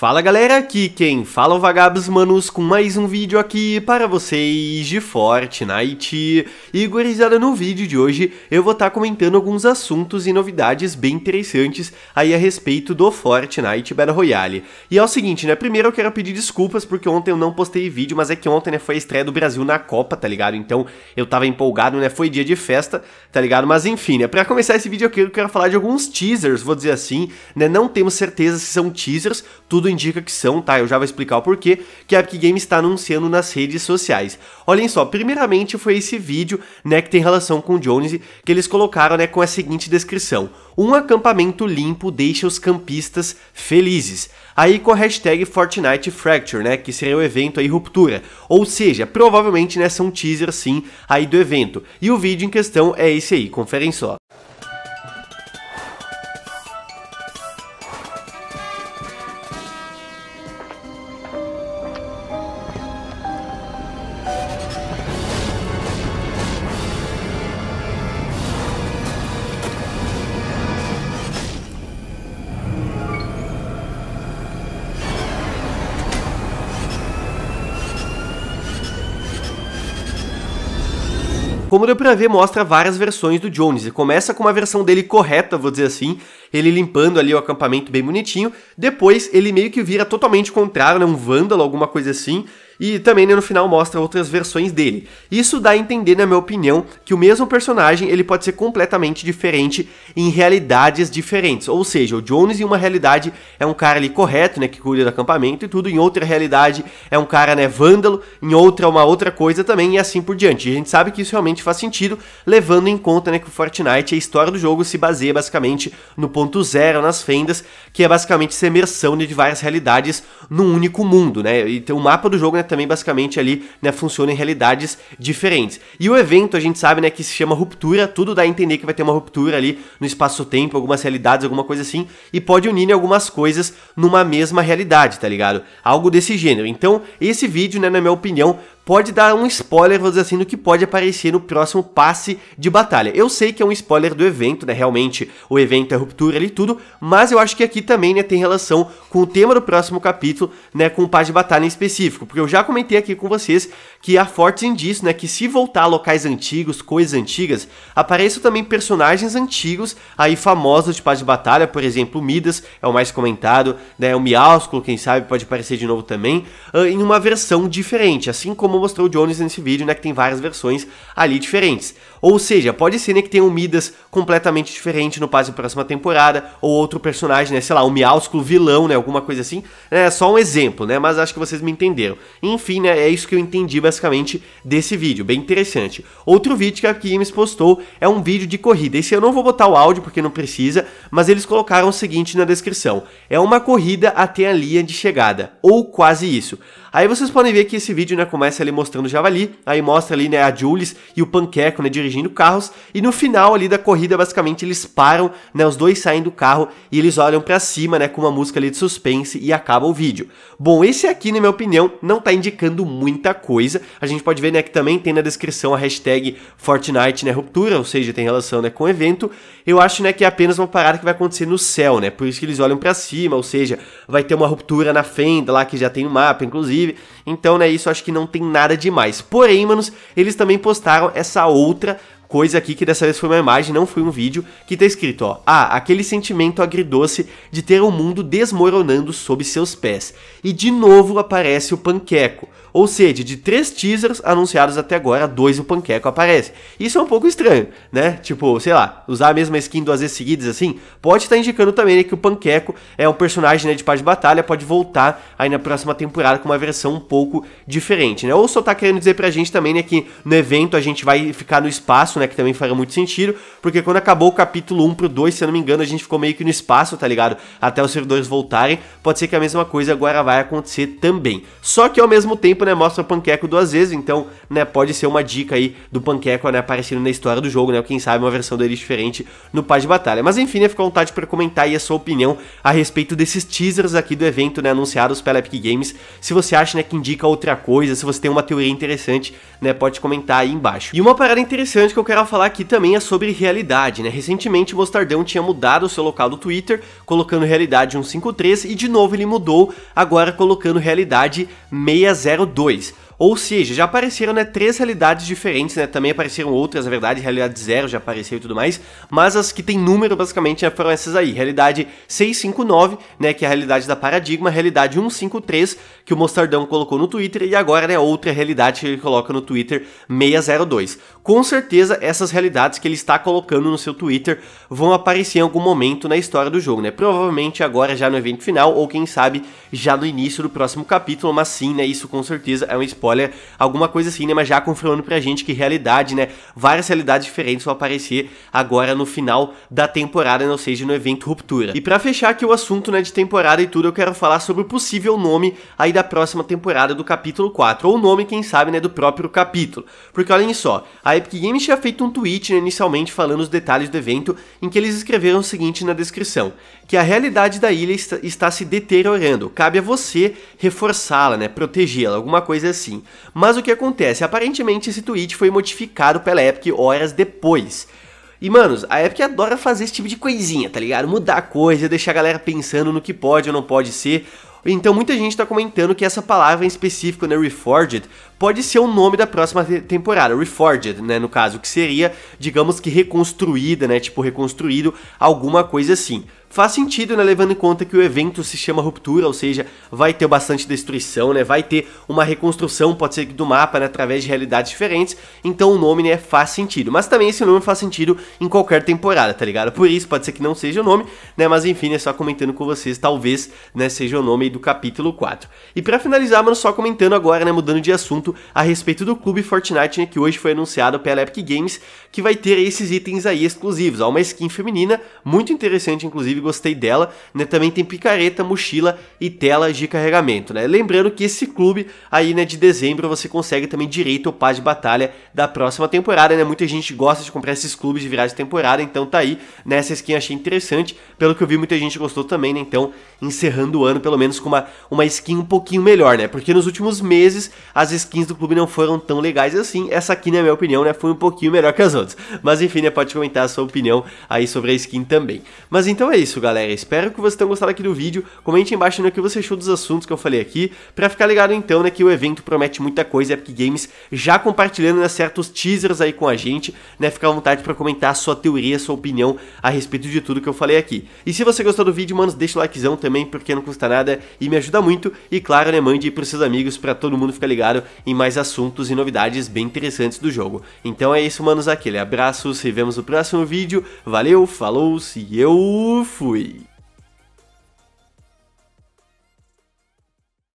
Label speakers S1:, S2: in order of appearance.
S1: Fala galera, aqui quem fala é o Vagabos Manos com mais um vídeo aqui para vocês de Fortnite. E gurizada, no vídeo de hoje eu vou estar tá comentando alguns assuntos e novidades bem interessantes aí a respeito do Fortnite Battle Royale. E é o seguinte, né, primeiro eu quero pedir desculpas porque ontem eu não postei vídeo, mas é que ontem né, foi a estreia do Brasil na Copa, tá ligado? Então eu tava empolgado, né, foi dia de festa, tá ligado? Mas enfim, né, pra começar esse vídeo aqui eu quero falar de alguns teasers, vou dizer assim, né, não temos certeza se são teasers tudo indica que são, tá? Eu já vou explicar o porquê que a Epic Games está anunciando nas redes sociais. Olhem só, primeiramente foi esse vídeo, né, que tem relação com o Jones, que eles colocaram, né, com a seguinte descrição: Um acampamento limpo deixa os campistas felizes. Aí com a hashtag Fortnite Fracture, né, que seria o evento aí ruptura. Ou seja, provavelmente, né, são teasers sim aí do evento. E o vídeo em questão é esse aí, conferem só. Como deu pra ver, mostra várias versões do Jones começa com uma versão dele correta, vou dizer assim, ele limpando ali o acampamento bem bonitinho, depois ele meio que vira totalmente contrário, né, um vândalo, alguma coisa assim, e também né, no final mostra outras versões dele. Isso dá a entender, na minha opinião, que o mesmo personagem ele pode ser completamente diferente em realidades diferentes. Ou seja, o Jones em uma realidade é um cara ali correto, né, que cuida do acampamento e tudo, em outra realidade é um cara, né, vândalo, em outra é uma outra coisa também e assim por diante. E a gente sabe que isso realmente faz sentido, levando em conta, né, que o Fortnite, a história do jogo se baseia basicamente no ponto zero, nas fendas, que é basicamente essa imersão de várias realidades num único mundo, né? E o mapa do jogo, né, também basicamente ali, né, funciona em realidades diferentes. E o evento, a gente sabe, né, que se chama ruptura, tudo dá a entender que vai ter uma ruptura ali no espaço-tempo, algumas realidades, alguma coisa assim, e pode unir né, algumas coisas numa mesma realidade, tá ligado? Algo desse gênero. Então, esse vídeo, né, na minha opinião, pode dar um spoiler, vou dizer assim, do que pode aparecer no próximo passe de batalha. Eu sei que é um spoiler do evento, né? Realmente, o evento é ruptura e tudo, mas eu acho que aqui também, né, tem relação com o tema do próximo capítulo, né, com o passe de batalha em específico, porque eu já comentei aqui com vocês que há fortes indícios, né, que se voltar a locais antigos, coisas antigas, apareçam também personagens antigos aí famosos de passe de batalha, por exemplo, Midas é o mais comentado, né, o Miásculo, quem sabe, pode aparecer de novo também, ah, em uma versão diferente, assim como como mostrou o Jones nesse vídeo, né, que tem várias versões ali diferentes. Ou seja, pode ser né, que tenha um Midas completamente diferente no passe da próxima temporada, ou outro personagem, né, sei lá, um miáusculo vilão, né, alguma coisa assim. É só um exemplo, né, mas acho que vocês me entenderam. Enfim, né, é isso que eu entendi basicamente desse vídeo, bem interessante. Outro vídeo que a Kimes postou é um vídeo de corrida. Esse eu não vou botar o áudio porque não precisa, mas eles colocaram o seguinte na descrição. É uma corrida até a linha de chegada, ou quase isso. Aí vocês podem ver que esse vídeo, né, começa ali mostrando o Javali, aí mostra ali, né, a Jules e o Panqueco, né, dirigindo carros, e no final ali da corrida, basicamente, eles param, né, os dois saem do carro e eles olham para cima, né, com uma música ali de suspense e acaba o vídeo. Bom, esse aqui, na minha opinião, não tá indicando muita coisa, a gente pode ver, né, que também tem na descrição a hashtag Fortnite, né, ruptura, ou seja, tem relação, né, com o evento, eu acho, né, que é apenas uma parada que vai acontecer no céu, né, por isso que eles olham para cima, ou seja, vai ter uma ruptura na fenda lá, que já tem no mapa, inclusive, inclusive. Então, né, isso acho que não tem nada demais. Porém, manos, eles também postaram essa outra coisa aqui que dessa vez foi uma imagem, não foi um vídeo, que tá escrito, ó, ah, aquele sentimento agridoce de ter o um mundo desmoronando sob seus pés. E de novo aparece o panqueco. Ou seja, de três teasers anunciados até agora, dois o panqueco aparece. Isso é um pouco estranho, né? Tipo, sei lá, usar a mesma skin duas vezes seguidas assim, pode estar tá indicando também né, que o panqueco é um personagem né, de paz de batalha, pode voltar aí na próxima temporada com uma versão um pouco diferente, né? Ou só tá querendo dizer pra gente também né, que no evento a gente vai ficar no espaço, né? Que também faria muito sentido, porque quando acabou o capítulo 1 pro 2, se eu não me engano, a gente ficou meio que no espaço, tá ligado? Até os servidores voltarem. Pode ser que a mesma coisa agora vai acontecer também. Só que ao mesmo tempo, né, mostra o Panqueco duas vezes, então, né, pode ser uma dica aí do Panqueco, né, aparecendo na história do jogo, né? Quem sabe uma versão dele diferente no Paz de Batalha. Mas enfim, né, fica à vontade para comentar aí a sua opinião a respeito desses teasers aqui do evento, né, anunciados pela Epic Games. Se você acha, né, que indica outra coisa, se você tem uma teoria interessante, né, pode comentar aí embaixo. E uma parada interessante que eu quero falar aqui também é sobre realidade, né? Recentemente o Mostardão tinha mudado o seu local do Twitter, colocando realidade 153 e de novo ele mudou, agora colocando realidade 602. Ou seja, já apareceram né, três realidades diferentes, né? Também apareceram outras, na verdade, realidade zero já apareceu e tudo mais, mas as que tem número basicamente né, foram essas aí. Realidade 659, né, que é a realidade da Paradigma, realidade 153, que o Mostardão colocou no Twitter e agora né, outra realidade que ele coloca no Twitter 602. Com certeza essas realidades que ele está colocando no seu Twitter vão aparecer em algum momento na história do jogo, né? Provavelmente agora já no evento final ou quem sabe já no início do próximo capítulo, mas sim, né, isso com certeza é um spoiler spoiler, alguma coisa assim, né? Mas já confirmando pra gente que realidade, né? Várias realidades diferentes vão aparecer agora no final da temporada, não né? seja no evento Ruptura. E para fechar aqui o assunto, né, de temporada e tudo, eu quero falar sobre o possível nome aí da próxima temporada do capítulo 4, ou o nome, quem sabe, né, do próprio capítulo. Porque olhem só, a Epic Games tinha feito um tweet, né, inicialmente falando os detalhes do evento, em que eles escreveram o seguinte na descrição: que a realidade da ilha está se deteriorando, cabe a você reforçá-la, né, protegê-la, alguma coisa assim. Mas o que acontece? Aparentemente esse tweet foi modificado pela Epic horas depois. E, manos, a Epic adora fazer esse tipo de coisinha, tá ligado? Mudar a coisa, deixar a galera pensando no que pode ou não pode ser. Então, muita gente tá comentando que essa palavra em específico, né, Reforged, pode ser o nome da próxima temporada. Reforged, né, no caso, que seria, digamos que reconstruída, né, tipo reconstruído, alguma coisa assim faz sentido, né? Levando em conta que o evento se chama Ruptura, ou seja, vai ter bastante destruição, né? Vai ter uma reconstrução, pode ser do mapa, né? Através de realidades diferentes. Então o nome, né? Faz sentido. Mas também esse nome faz sentido em qualquer temporada, tá ligado? Por isso, pode ser que não seja o nome, né? Mas enfim, é só comentando com vocês, talvez, né? Seja o nome do capítulo 4. E para finalizar, mano, só comentando agora, né? Mudando de assunto a respeito do clube Fortnite, né? Que hoje foi anunciado pela Epic Games, que vai ter esses itens aí exclusivos. Ó, uma skin feminina, muito interessante, inclusive e gostei dela, né? Também tem picareta, mochila e telas de carregamento, né? Lembrando que esse clube aí, né, de dezembro você consegue também direito ao pá de batalha da próxima temporada, né? Muita gente gosta de comprar esses clubes de viragem de temporada, então tá aí, nessa né? skin achei interessante, pelo que eu vi muita gente gostou também, né? Então, encerrando o ano pelo menos com uma, uma skin um pouquinho melhor, né? Porque nos últimos meses as skins do clube não foram tão legais assim. Essa aqui, na minha opinião, né, foi um pouquinho melhor que as outras. Mas enfim, né, pode comentar a sua opinião aí sobre a skin também. Mas então é isso isso, galera. Espero que vocês tenham gostado aqui do vídeo. Comente embaixo no que você achou dos assuntos que eu falei aqui. Pra ficar ligado então, né, que o evento promete muita coisa. Epic Games já compartilhando né, certos teasers aí com a gente. Né, fica à vontade para comentar a sua teoria, a sua opinião a respeito de tudo que eu falei aqui. E se você gostou do vídeo, mano, deixa o likezão também, porque não custa nada e me ajuda muito. E claro, né, mande aí pros seus amigos para todo mundo ficar ligado em mais assuntos e novidades bem interessantes do jogo. Então é isso, manos, aquele abraço, se vemos no próximo vídeo. Valeu, falou, se eu fui.